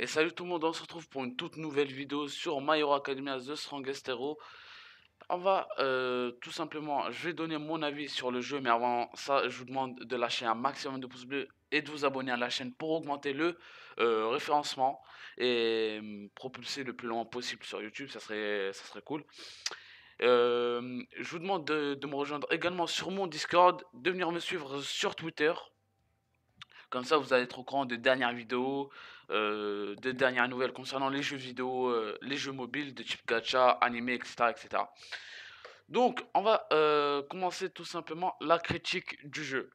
Et salut tout le monde, on se retrouve pour une toute nouvelle vidéo sur My Hero Academia The Strongest Hero. On va euh, tout simplement, je vais donner mon avis sur le jeu, mais avant ça, je vous demande de lâcher un maximum de pouces bleus et de vous abonner à la chaîne pour augmenter le euh, référencement et hum, propulser le plus loin possible sur YouTube, ça serait, ça serait cool. Euh, je vous demande de me rejoindre également sur mon Discord, de venir me suivre sur Twitter comme ça, vous allez être au courant des dernières vidéos, euh, des dernières nouvelles concernant les jeux vidéo, euh, les jeux mobiles de type gacha, animé, etc. etc. Donc, on va euh, commencer tout simplement la critique du jeu.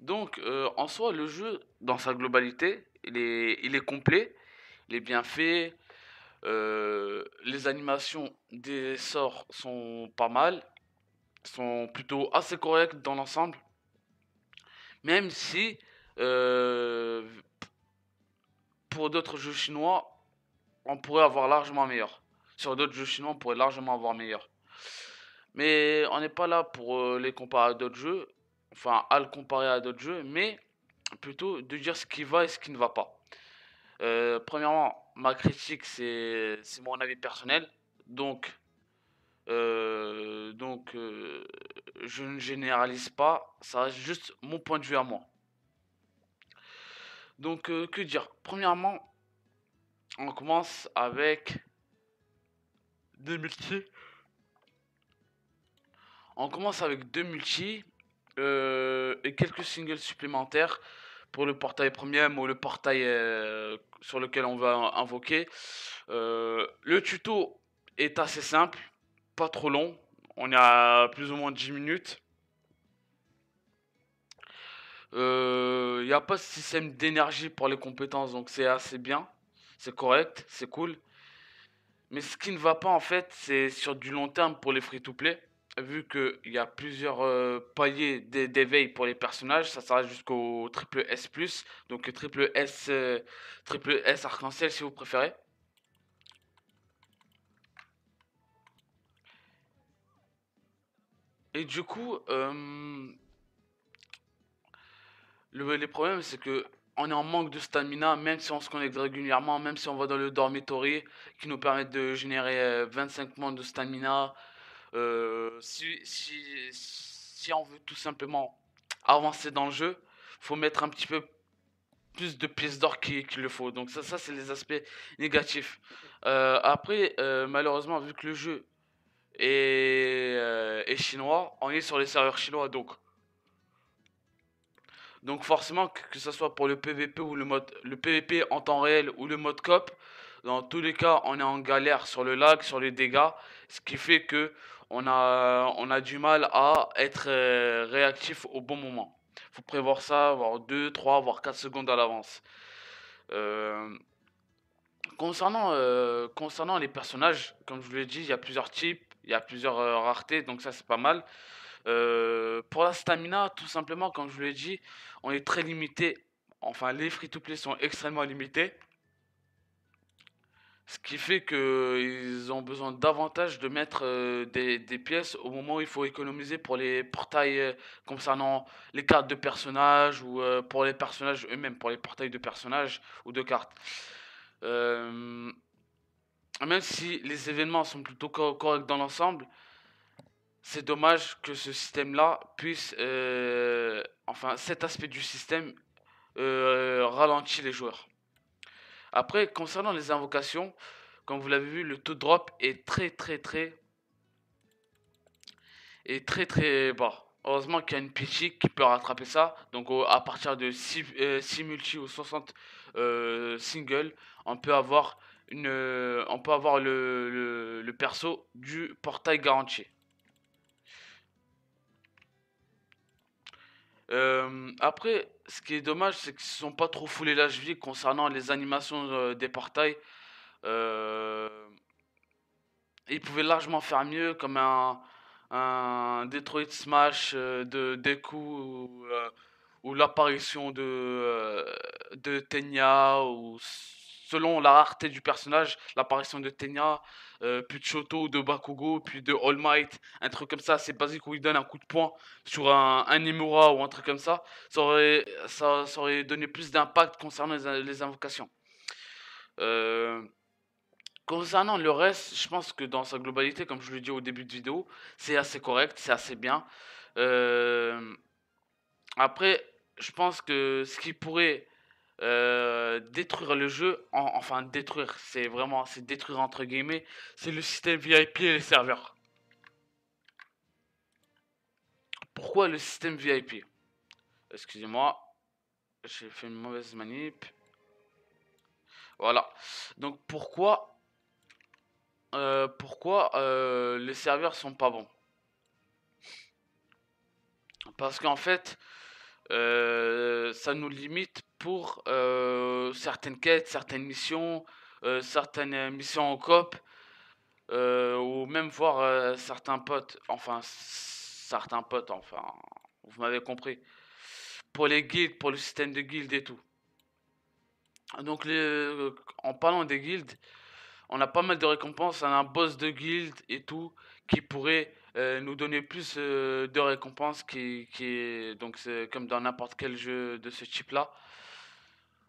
Donc, en soi, le jeu, dans sa globalité, il est, il est complet, il est bien fait, les animations des sorts sont pas mal, sont plutôt assez correctes dans l'ensemble. Même si, euh, pour d'autres jeux chinois, on pourrait avoir largement meilleur. Sur d'autres jeux chinois, on pourrait largement avoir meilleur. Mais on n'est pas là pour euh, les comparer à d'autres jeux, enfin à le comparer à d'autres jeux, mais plutôt de dire ce qui va et ce qui ne va pas. Euh, premièrement, ma critique, c'est mon avis personnel. Donc, euh, donc, euh, je ne généralise pas, ça reste juste mon point de vue à moi. Donc, euh, que dire Premièrement, on commence avec deux multi. On commence avec deux multis et quelques singles supplémentaires pour le portail premium ou le portail sur lequel on va invoquer. le tuto est assez simple trop long. On est à plus ou moins 10 minutes. Il euh, n'y a pas de système d'énergie pour les compétences, donc c'est assez bien. C'est correct, c'est cool. Mais ce qui ne va pas en fait, c'est sur du long terme pour les free-to-play. Vu qu'il y a plusieurs euh, paliers d'éveil pour les personnages, ça sera jusqu'au triple S+, plus donc triple S, euh, triple S arc-en-ciel si vous préférez. Et du coup, euh, le, les problèmes, c'est que on est en manque de stamina, même si on se connecte régulièrement, même si on va dans le dormitory, qui nous permet de générer 25 euh, points de stamina. Euh, si, si, on veut tout simplement avancer dans le jeu, faut mettre un petit peu plus de pièces d'or qu'il le faut. Donc ça, ça c'est les aspects négatifs. après, malheureusement, vu que le jeu euh, et, chinois, on est sur les serveurs chinois donc. Donc forcément, que ce soit pour le PVP ou le mode, le PVP en temps réel ou le mode cop, dans tous les cas, on est en galère sur le lag, sur les dégâts, ce qui fait que on a, on a du mal à être euh, réactif au bon moment. Faut prévoir ça, voir 2, 3, voire 4 secondes à l'avance. Euh, concernant, concernant les personnages, comme je vous l'ai dit, il y a plusieurs types. Il y a plusieurs euh, raretés, donc ça c'est pas mal. Euh, pour la stamina, tout simplement, comme je vous l'ai dit, on est très limité. Enfin, les free-to-play sont extrêmement limités. Ce qui fait que ils ont besoin davantage de mettre euh, des, pièces au moment où il faut économiser pour les portails concernant les cartes de personnages ou pour les personnages eux-mêmes, pour les portails de personnages ou de cartes. Ah, même si les événements sont plutôt corrects dans l'ensemble, c'est dommage que ce système-là puisse, euh, enfin cet aspect du système euh, ralentit les joueurs. Après, concernant les invocations, comme vous l'avez vu, le taux drop est très très très est très très bas. Heureusement qu'il y a une Pidgey qui peut rattraper ça. Donc à partir de 6, euh, multi ou 60 singles, on peut avoir on peut avoir le, perso du portail garanti. Euh, après, ce qui est dommage, c'est qu'ils ne sont pas trop foulés la cheville concernant les animations euh, des portails. Euh, ils pouvaient largement faire mieux, comme un, un Detroit Smash de Deku ou, l'apparition de, de Tenya ou selon la rareté du personnage, l'apparition de Tenya, euh, puis de Shoto, de Bakugo, puis de All Might, un truc comme ça, c'est basique où il donne un coup de poing sur un, un ou un truc comme ça, ça aurait, ça, aurait donné plus d'impact concernant les, invocations. Euh, concernant le reste, je pense que dans sa globalité, comme je le dis au début de vidéo, c'est assez correct, c'est assez bien. Euh, après, je pense que ce qui pourrait euh, détruire le jeu, enfin détruire, c'est vraiment, c'est détruire entre guillemets, c'est le système VIP et les serveurs. Pourquoi le système VIP Excusez-moi, j'ai fait une mauvaise manip. Voilà. Donc pourquoi, euh, pourquoi euh, les serveurs sont pas bons Parce qu'en fait, ça nous limite pour euh, certaines quêtes, certaines missions, euh, certaines euh, missions en coop, ou même voir certains potes, enfin, certains potes, enfin, vous m'avez compris, pour les guildes, pour le système de guildes et tout. Donc, en parlant des guildes, on a pas mal de récompenses, on a un boss de guild et tout, qui pourrait nous donner plus de récompenses, qui, donc, c'est comme dans n'importe quel jeu de ce type-là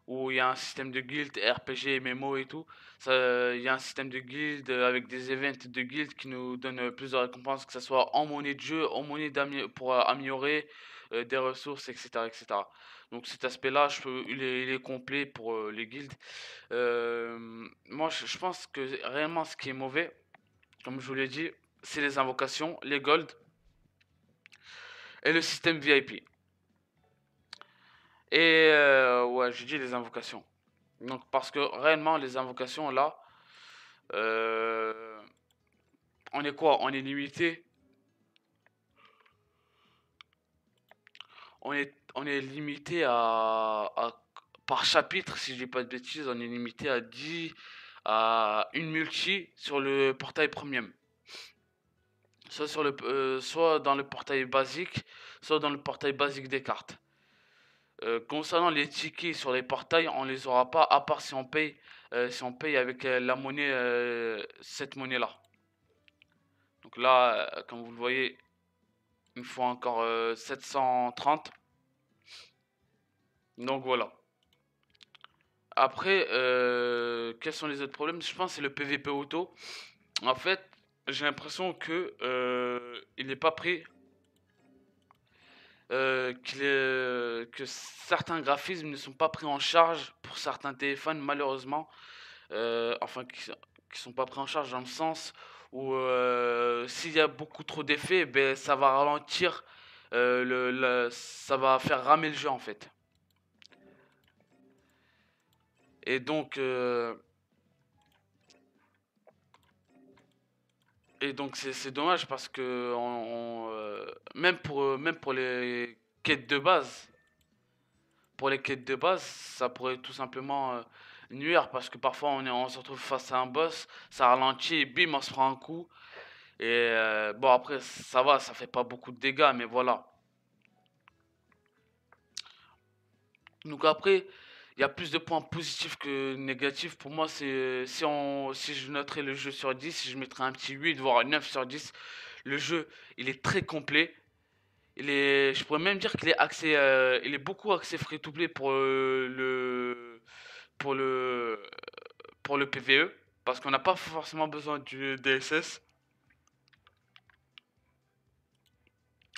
où il y a un système de guild, RPG, MMO et tout. Il y a un système de guild avec des events de guild qui nous donnent plusieurs récompenses, que ce soit en monnaie de jeu, en monnaie pour euh, améliorer euh, des ressources, etc. etc. Donc cet aspect-là, il, il, est complet pour euh, les guilds. moi, je, je, pense que réellement, ce qui est mauvais, comme je vous l'ai dit, c'est les invocations, les golds et le système VIP. Et euh, ouais, j'ai dit les invocations. Donc, parce que réellement, les invocations, là, euh, on est quoi On est limité. On est, on est limité à, Par chapitre, si je dis pas de bêtises, on est limité à 10. à une multi sur le portail premium. Soit, sur le, euh, soit dans le portail basique, soit dans le portail basique des cartes. Euh, concernant les tickets sur les portails, on les aura pas à part si on paye, euh, si on paye avec euh, la monnaie, cette monnaie-là. Donc là, comme vous le voyez, me faut encore 730. Donc voilà. Après, quels sont les autres problèmes Je pense c'est le PVP auto. En fait, j'ai l'impression que il n'est pas pris euh, euh, que, certains graphismes ne sont pas pris en charge pour certains téléphones, malheureusement. Euh, enfin, qui ne sont pas pris en charge dans le sens où s'il y a beaucoup trop d'effets, ben, ça va ralentir, le, ça va faire ramer le jeu en fait. Et donc, Et donc c'est dommage parce que euh, même, pour, euh, même pour les quêtes de base, pour les quêtes de base, ça pourrait tout simplement euh, nuire parce que parfois on, est, on se retrouve face à un boss, ça ralentit et bim, on se prend un coup. Et bon, après, ça va, ça fait pas beaucoup de dégâts, mais voilà. Donc après, il y a plus de points positifs que négatifs. Pour moi, c'est si, si je noterais le jeu sur 10, si je mettrais un petit 8, voire un 9 sur 10, le jeu, il est très complet. Il est, je pourrais même dire qu'il est euh, il est beaucoup accès free-to-play pour euh, le, pour le, pour le PVE, parce qu'on n'a pas forcément besoin du DSS.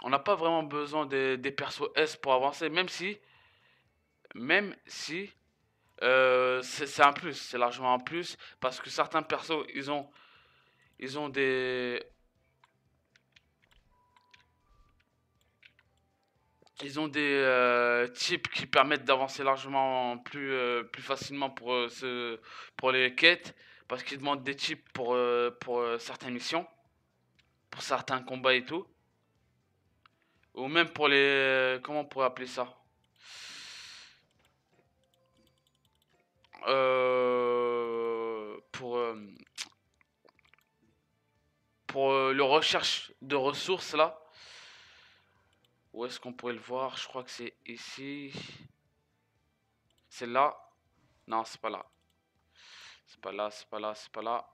On n'a pas vraiment besoin des persos S pour avancer, même si même si euh, c'est un plus, c'est largement un plus, parce que certains persos, ils ont, ils ont des... Ils ont des euh, types qui permettent d'avancer largement plus, euh, plus facilement pour, ce, pour les quêtes, parce qu'ils demandent des types pour, pour certaines missions, pour certains combats et tout. Ou même pour les... Comment on pourrait appeler ça Euh, pour, euh, pour euh, le recherche de ressources là. Où est-ce qu'on pourrait le voir Je crois que c'est ici. C'est là. Non, c'est pas là. C'est pas là, c'est pas là, c'est pas là.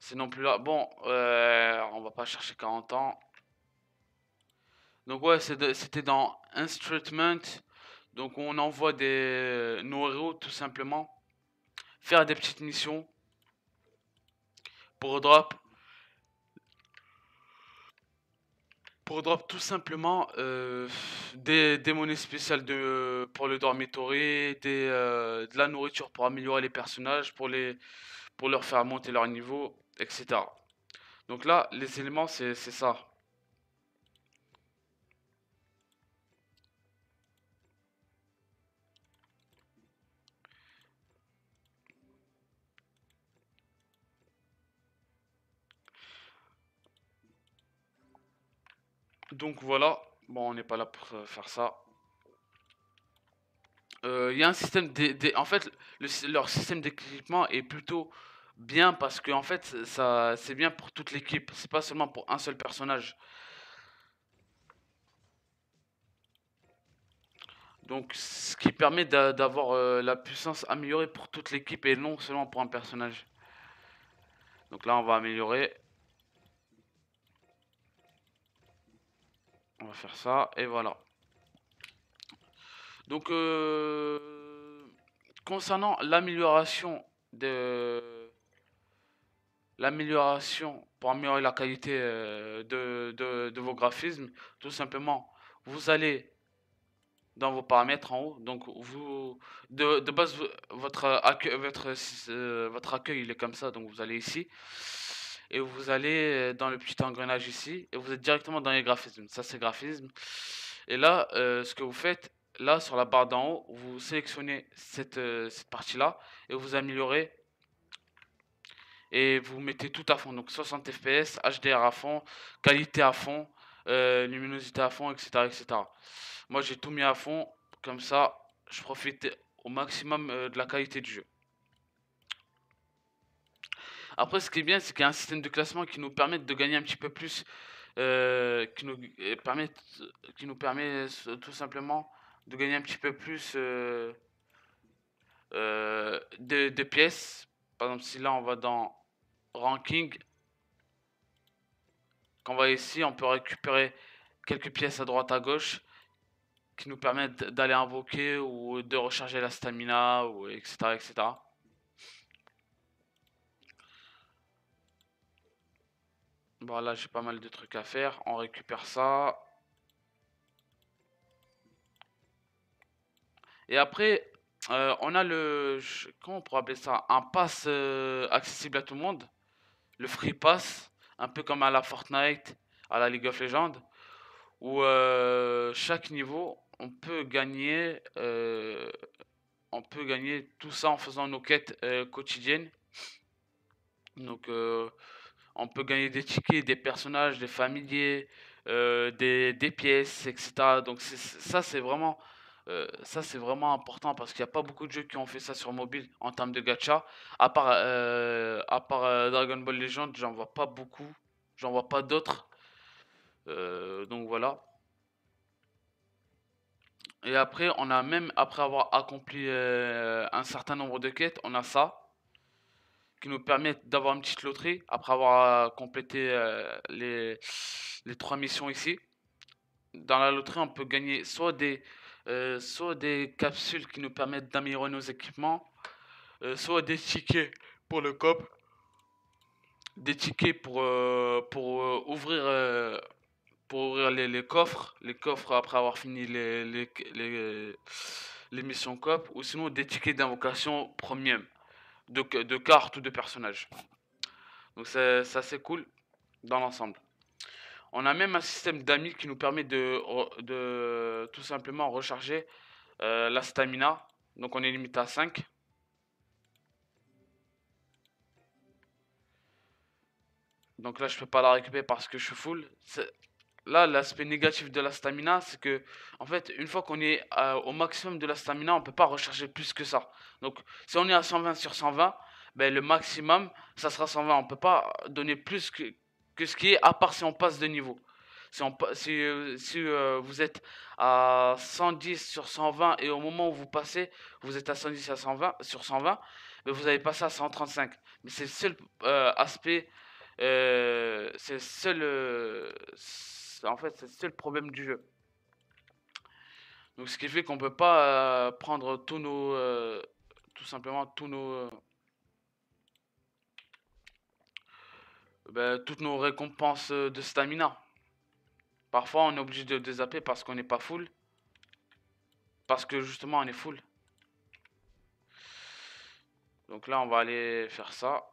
C'est non plus là. Bon, on va pas chercher 40 ans. Donc ouais, c'était dans Instrument. Donc on envoie des, nos tout simplement faire des petites missions pour drop. Pour drop tout simplement euh, des, des, monnaies spéciales de, pour le dormitory, des, euh, de la nourriture pour améliorer les personnages, pour, les, pour leur faire monter leur niveau, etc. Donc là, les éléments, c'est ça. Donc voilà. Bon, on n'est pas là pour euh, faire ça. Il euh, y a un système... en fait, leur système d'équipement est plutôt bien parce que en fait, ça, c'est bien pour toute l'équipe. C'est pas seulement pour un seul personnage. Donc, ce qui permet d'avoir euh, la puissance améliorée pour toute l'équipe et non seulement pour un personnage. Donc là, on va améliorer. On va faire ça, et voilà. Donc, euh, concernant l'amélioration de l'amélioration pour améliorer la qualité euh, de, vos graphismes, tout simplement, vous allez dans vos paramètres en haut. Donc, vous de, base, votre accueil, votre, euh, votre accueil il est comme ça, donc vous allez ici et vous allez euh, dans le petit engrenage ici et vous êtes directement dans les graphismes. Ça, c'est graphisme. Et là, euh, ce que vous faites, là, sur la barre d'en haut, vous sélectionnez cette, euh, cette partie-là et vous améliorez et vous mettez tout à fond. Donc 60 fps, HDR à fond, qualité à fond, luminosité à fond, etc. etc. Moi, j'ai tout mis à fond. Comme ça, je profite au maximum de la qualité du jeu. Après, ce qui est bien, c'est qu'il y a un système de classement qui nous permet de gagner un petit peu plus, euh, qui, nous permet, qui nous permet euh, tout simplement de gagner un petit peu plus euh, de, pièces. Par exemple, si là on va dans ranking, quand on va ici, on peut récupérer quelques pièces à droite à gauche qui nous permettent d'aller invoquer ou de recharger la stamina ou etc etc. Bon, bah, là, j'ai pas mal de trucs à faire. On récupère ça. Et après, euh, on a le... Comment on pourrait appeler ça Un pass euh, accessible à tout le monde. Le free pass. Un peu comme à la Fortnite, à la League of Legends. Où euh, chaque niveau, on peut gagner... on peut gagner tout ça en faisant nos quêtes quotidiennes. Donc on peut gagner des tickets, des personnages, des familiers, euh, des, pièces, etc. Donc ça, c'est vraiment, euh, ça, c'est vraiment important parce qu'il n'y a pas beaucoup de jeux qui ont fait ça sur mobile en termes de gacha. À part, euh, à part Dragon Ball Legend, j'en vois pas beaucoup. J'en vois pas d'autres. donc voilà. Et après, on a même, après avoir accompli un certain nombre de quêtes, on a ça qui nous permettent d'avoir une petite loterie après avoir euh, complété euh, les, les trois missions ici. Dans la loterie, on peut gagner soit des, euh, des capsules qui nous permettent d'améliorer nos équipements, soit des tickets pour le COP, des tickets pour, pour ouvrir, pour les, coffres, les coffres après avoir fini les, les, les, les missions COP, ou sinon des tickets d'invocation premium de, cartes ou de personnages. Donc c'est cool dans l'ensemble. On a même un système d'amis qui nous permet de, tout simplement recharger euh, la stamina. Donc on est limité à 5. Donc là je peux pas la récupérer parce que je suis full. Là, l'aspect négatif de la stamina, c'est que, en fait, une fois qu'on est euh, au maximum de la stamina, on ne peut pas recharger plus que ça. Donc, si on est à 120 sur 120, ben, le maximum, ça sera 120. On ne peut pas donner plus que, ce qui est, à part si on passe de niveau. Si, on, si, euh, si euh, vous êtes à 110 sur 120 et au moment où vous passez, vous êtes à 110 à 120, sur 120, mais ben, vous avez passé à 135. Mais c'est le seul aspect, c'est le seul en fait, c'est le problème du jeu. Donc, ce qui fait qu'on peut pas euh, prendre tous nos. Euh, tout simplement, tous nos. Euh, ben, toutes nos récompenses de stamina. Parfois, on est obligé de désapper parce qu'on n'est pas full. Parce que justement, on est full. Donc là, on va aller faire ça.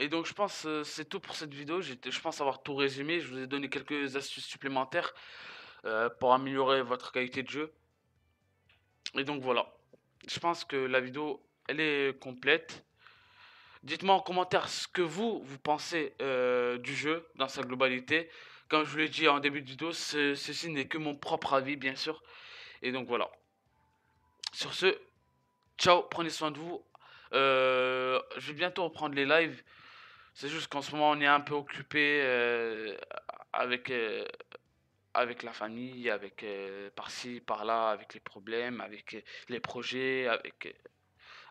Et donc, je pense que euh, c'est tout pour cette vidéo. Je pense avoir tout résumé. Je vous ai donné quelques astuces supplémentaires euh, pour améliorer votre qualité de jeu. Et donc, voilà. Je pense que la vidéo, elle est complète. Dites-moi en commentaire ce que vous, vous pensez euh, du jeu dans sa globalité. Comme je vous l'ai dit en début de vidéo, ceci n'est que mon propre avis, bien sûr. Et donc, voilà. Sur ce, ciao, prenez soin de vous. je vais bientôt reprendre les lives. C'est juste qu'en ce moment, on est un peu occupé euh, avec, euh, avec la famille, avec euh, par-ci, par-là, avec les problèmes, avec les projets, avec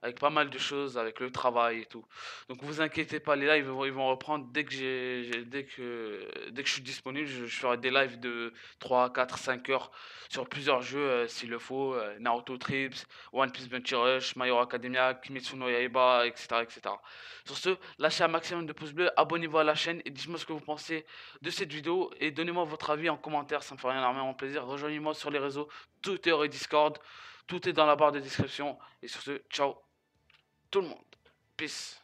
avec pas mal de choses, avec le travail et tout. Donc vous inquiétez pas, les lives ils vont, reprendre dès que, j'ai, dès, que, dès que je suis disponible. Je, ferai des lives de 3, 4, 5 heures sur plusieurs jeux euh, s'il le faut. Euh, Naruto Trips, One Piece Bunchy Rush, My Academia, Kimetsu no Yaiba, etc., etc. Sur ce, lâchez un maximum de pouces bleus, abonnez-vous à la chaîne et dites-moi ce que vous pensez de cette vidéo et donnez-moi votre avis en commentaire, ça me ferait énormément plaisir. Rejoignez-moi sur les réseaux Twitter et Discord. Tout est dans la barre de description. Et sur ce, ciao tout le monde. Peace.